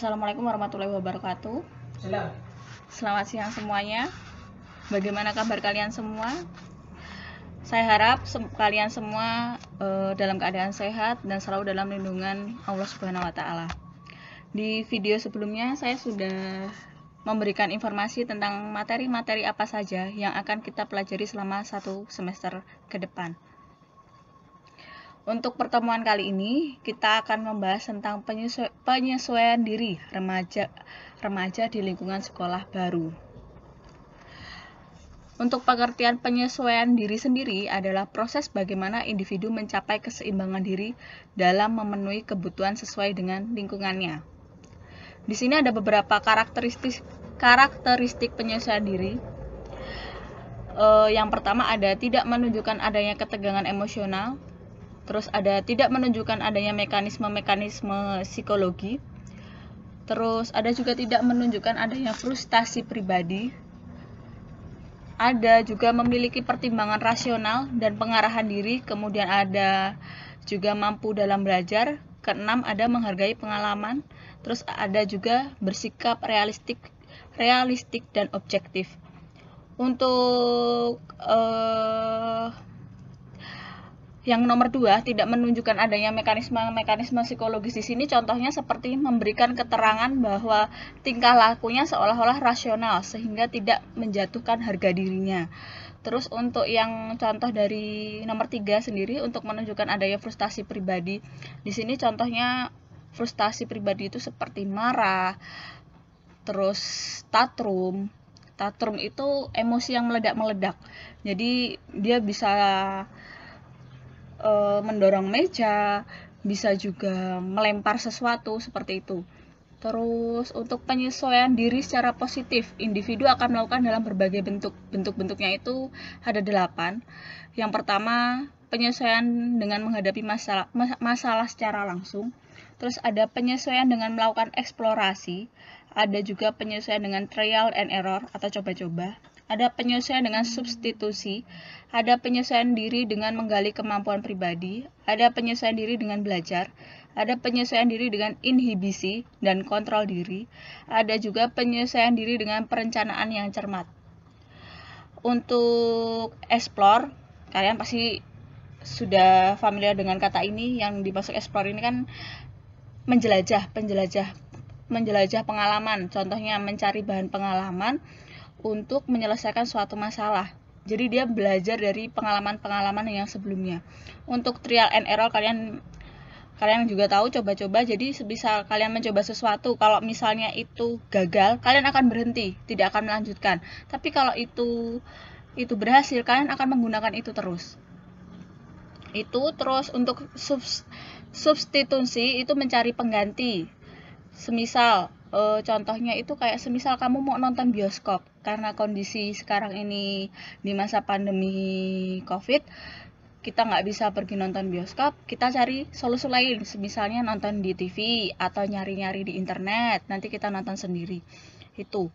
Assalamualaikum warahmatullahi wabarakatuh. Halo. Selamat siang semuanya. Bagaimana kabar kalian semua? Saya harap se kalian semua e, dalam keadaan sehat dan selalu dalam lindungan Allah Subhanahu wa taala. Di video sebelumnya saya sudah memberikan informasi tentang materi-materi apa saja yang akan kita pelajari selama satu semester ke depan. Untuk pertemuan kali ini, kita akan membahas tentang penyesuaian, penyesuaian diri remaja remaja di lingkungan sekolah baru. Untuk pengertian penyesuaian diri sendiri adalah proses bagaimana individu mencapai keseimbangan diri dalam memenuhi kebutuhan sesuai dengan lingkungannya. Di sini ada beberapa karakteristik karakteristik penyesuaian diri. Eh, yang pertama ada tidak menunjukkan adanya ketegangan emosional, terus ada tidak menunjukkan adanya mekanisme-mekanisme psikologi terus ada juga tidak menunjukkan adanya frustasi pribadi ada juga memiliki pertimbangan rasional dan pengarahan diri kemudian ada juga mampu dalam belajar keenam ada menghargai pengalaman terus ada juga bersikap realistik realistik dan objektif untuk uh, yang nomor dua tidak menunjukkan adanya mekanisme-mekanisme psikologis di sini contohnya seperti memberikan keterangan bahwa tingkah lakunya seolah-olah rasional sehingga tidak menjatuhkan harga dirinya terus untuk yang contoh dari nomor tiga sendiri untuk menunjukkan adanya frustasi pribadi di sini contohnya frustasi pribadi itu seperti marah terus tatrum tatrum itu emosi yang meledak-meledak jadi dia bisa e, mendorong meja, bisa juga melempar sesuatu seperti itu. Terus untuk penyesuaian diri secara positif, individu akan melakukan dalam berbagai bentuk. Bentuk-bentuknya itu ada delapan. Yang pertama, penyesuaian dengan menghadapi masalah, masalah secara langsung. Terus ada penyesuaian dengan melakukan eksplorasi. Ada juga penyesuaian dengan trial and error atau coba-coba ada penyesuaian dengan substitusi, ada penyesuaian diri dengan menggali kemampuan pribadi, ada penyesuaian diri dengan belajar, ada penyesuaian diri dengan inhibisi dan kontrol diri, ada juga penyesuaian diri dengan perencanaan yang cermat. Untuk explore, kalian pasti sudah familiar dengan kata ini yang dimasuk explore ini kan menjelajah, penjelajah, menjelajah pengalaman. Contohnya mencari bahan pengalaman, untuk menyelesaikan suatu masalah. Jadi dia belajar dari pengalaman-pengalaman yang sebelumnya. Untuk trial and error kalian kalian juga tahu coba-coba jadi sebisa kalian mencoba sesuatu kalau misalnya itu gagal kalian akan berhenti tidak akan melanjutkan tapi kalau itu itu berhasil kalian akan menggunakan itu terus itu terus untuk subs, substitusi itu mencari pengganti semisal e, contohnya itu kayak semisal kamu mau nonton bioskop karena kondisi sekarang ini di masa pandemi covid kita nggak bisa pergi nonton bioskop, kita cari solusi lain, semisalnya nonton di TV atau nyari-nyari di internet, nanti kita nonton sendiri. Itu.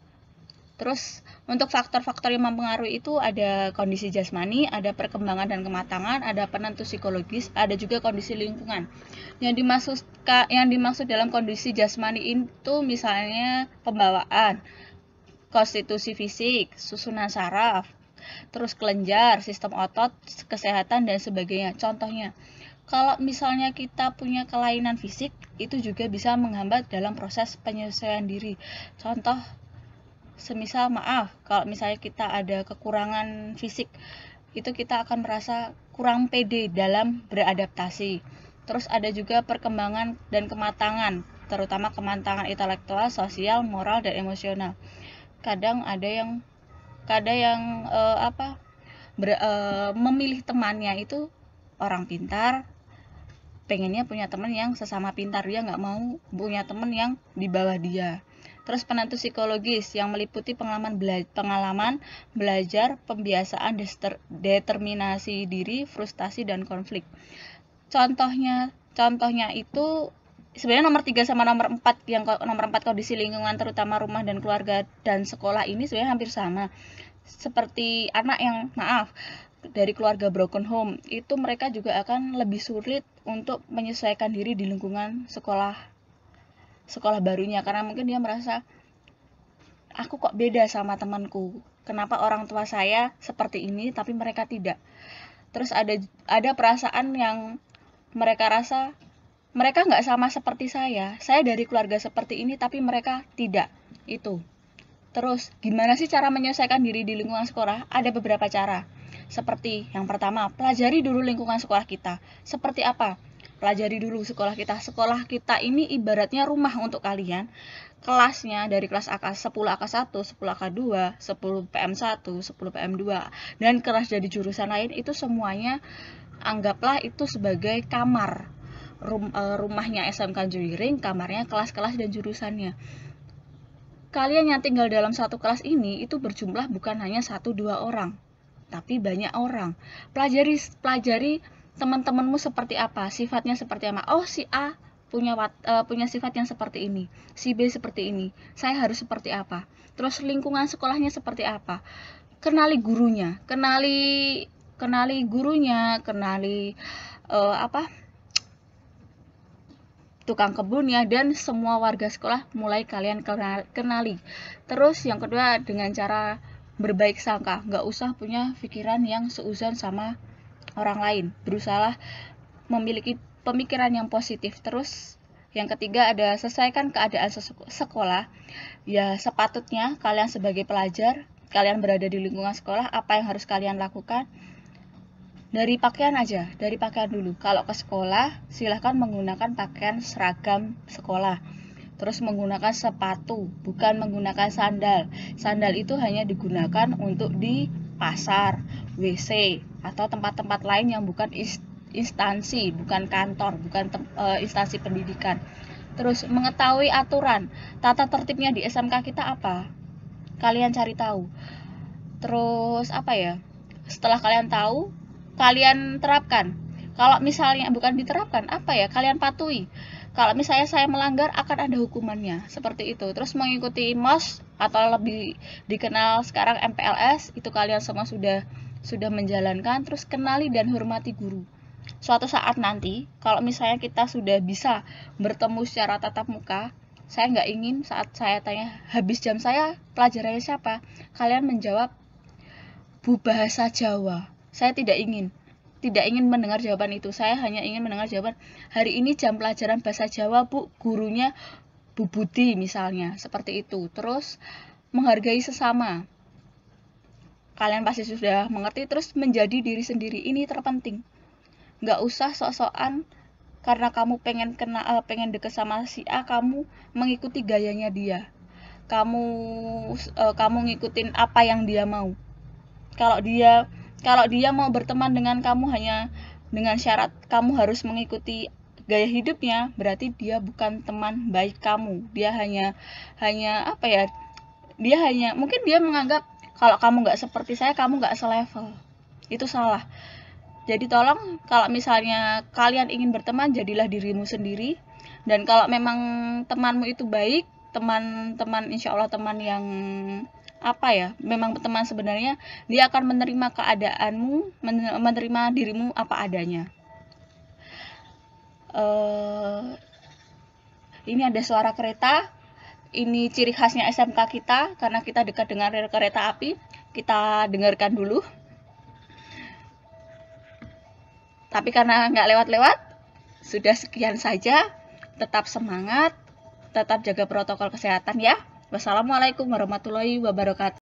Terus untuk faktor-faktor yang mempengaruhi itu ada kondisi jasmani, ada perkembangan dan kematangan, ada penentu psikologis, ada juga kondisi lingkungan. Yang dimaksud yang dimaksud dalam kondisi jasmani itu misalnya pembawaan, konstitusi fisik, susunan saraf, terus kelenjar, sistem otot, kesehatan dan sebagainya. Contohnya, kalau misalnya kita punya kelainan fisik, itu juga bisa menghambat dalam proses penyesuaian diri. Contoh semisal maaf kalau misalnya kita ada kekurangan fisik itu kita akan merasa kurang pede dalam beradaptasi terus ada juga perkembangan dan kematangan terutama kematangan intelektual sosial moral dan emosional kadang ada yang kadang yang uh, apa ber, uh, memilih temannya itu orang pintar pengennya punya teman yang sesama pintar dia nggak mau punya teman yang di bawah dia Terus penentu psikologis yang meliputi pengalaman bela pengalaman belajar, pembiasaan, determinasi diri, frustasi dan konflik. Contohnya contohnya itu sebenarnya nomor 3 sama nomor 4 yang nomor 4 kondisi lingkungan terutama rumah dan keluarga dan sekolah ini sebenarnya hampir sama. Seperti anak yang maaf dari keluarga broken home itu mereka juga akan lebih sulit untuk menyesuaikan diri di lingkungan sekolah sekolah barunya karena mungkin dia merasa aku kok beda sama temanku kenapa orang tua saya seperti ini tapi mereka tidak terus ada ada perasaan yang mereka rasa mereka nggak sama seperti saya saya dari keluarga seperti ini tapi mereka tidak itu terus gimana sih cara menyelesaikan diri di lingkungan sekolah ada beberapa cara seperti yang pertama pelajari dulu lingkungan sekolah kita seperti apa pelajari dulu sekolah kita. Sekolah kita ini ibaratnya rumah untuk kalian. Kelasnya dari kelas AK 10 AK 1, 10 AK 2, 10 PM 1, 10 PM 2 dan kelas dari jurusan lain itu semuanya anggaplah itu sebagai kamar. Rum, eh, rumahnya SMK Juiring, kamarnya kelas-kelas dan jurusannya. Kalian yang tinggal dalam satu kelas ini itu berjumlah bukan hanya satu dua orang, tapi banyak orang. Pelajari pelajari teman-temanmu seperti apa, sifatnya seperti apa. Oh, si A punya wat, uh, punya sifat yang seperti ini, si B seperti ini. Saya harus seperti apa? Terus lingkungan sekolahnya seperti apa? Kenali gurunya, kenali kenali gurunya, kenali uh, apa? tukang kebunnya dan semua warga sekolah mulai kalian kenali. Terus yang kedua dengan cara berbaik sangka, nggak usah punya pikiran yang seuzon sama orang lain. berusaha memiliki pemikiran yang positif terus. Yang ketiga ada selesaikan keadaan sekolah. Ya sepatutnya kalian sebagai pelajar, kalian berada di lingkungan sekolah, apa yang harus kalian lakukan? Dari pakaian aja, dari pakaian dulu. Kalau ke sekolah, silahkan menggunakan pakaian seragam sekolah terus menggunakan sepatu, bukan menggunakan sandal. Sandal itu hanya digunakan untuk di pasar, WC atau tempat-tempat lain yang bukan instansi, bukan kantor, bukan eh, instansi pendidikan. Terus mengetahui aturan, tata tertibnya di SMK kita apa? Kalian cari tahu. Terus apa ya? Setelah kalian tahu, kalian terapkan. Kalau misalnya bukan diterapkan, apa ya? Kalian patuhi. Kalau misalnya saya melanggar akan ada hukumannya, seperti itu. Terus mengikuti MOS atau lebih dikenal sekarang MPLS, itu kalian semua sudah sudah menjalankan, terus kenali dan hormati guru. Suatu saat nanti, kalau misalnya kita sudah bisa bertemu secara tatap muka, saya nggak ingin saat saya tanya habis jam saya pelajarannya siapa, kalian menjawab bu bahasa Jawa. Saya tidak ingin, tidak ingin mendengar jawaban itu. Saya hanya ingin mendengar jawaban hari ini jam pelajaran bahasa Jawa bu gurunya Bu Budi misalnya seperti itu. Terus menghargai sesama Kalian pasti sudah mengerti terus menjadi diri sendiri ini terpenting. Nggak usah sok-sokan karena kamu pengen kena eh, pengen deket sama si A kamu mengikuti gayanya dia kamu uh, kamu ngikutin apa yang dia mau kalau dia kalau dia mau berteman dengan kamu hanya dengan syarat kamu harus mengikuti gaya hidupnya berarti dia bukan teman baik kamu dia hanya hanya apa ya dia hanya mungkin dia menganggap kalau kamu nggak seperti saya kamu nggak selevel itu salah jadi tolong kalau misalnya kalian ingin berteman jadilah dirimu sendiri dan kalau memang temanmu itu baik teman-teman insya Allah teman yang apa ya memang teman sebenarnya dia akan menerima keadaanmu menerima dirimu apa adanya uh, ini ada suara kereta ini ciri khasnya SMK kita karena kita dekat dengan rel kereta api. Kita dengarkan dulu. Tapi karena nggak lewat-lewat, sudah sekian saja. Tetap semangat, tetap jaga protokol kesehatan ya. Wassalamualaikum warahmatullahi wabarakatuh.